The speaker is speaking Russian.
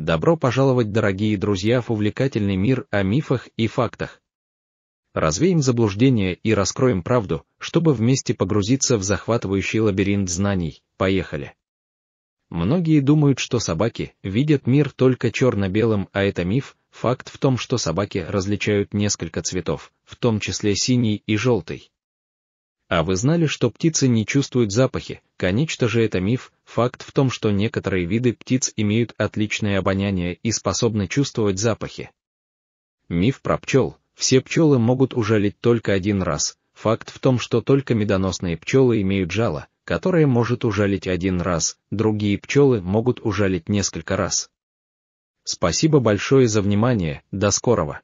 Добро пожаловать, дорогие друзья, в увлекательный мир о мифах и фактах. Развеем заблуждения и раскроем правду, чтобы вместе погрузиться в захватывающий лабиринт знаний. Поехали! Многие думают, что собаки видят мир только черно-белым, а это миф. Факт в том, что собаки различают несколько цветов, в том числе синий и желтый. А вы знали, что птицы не чувствуют запахи? Конечно же это миф, факт в том, что некоторые виды птиц имеют отличное обоняние и способны чувствовать запахи. Миф про пчел. Все пчелы могут ужалить только один раз. Факт в том, что только медоносные пчелы имеют жало, которое может ужалить один раз, другие пчелы могут ужалить несколько раз. Спасибо большое за внимание, до скорого.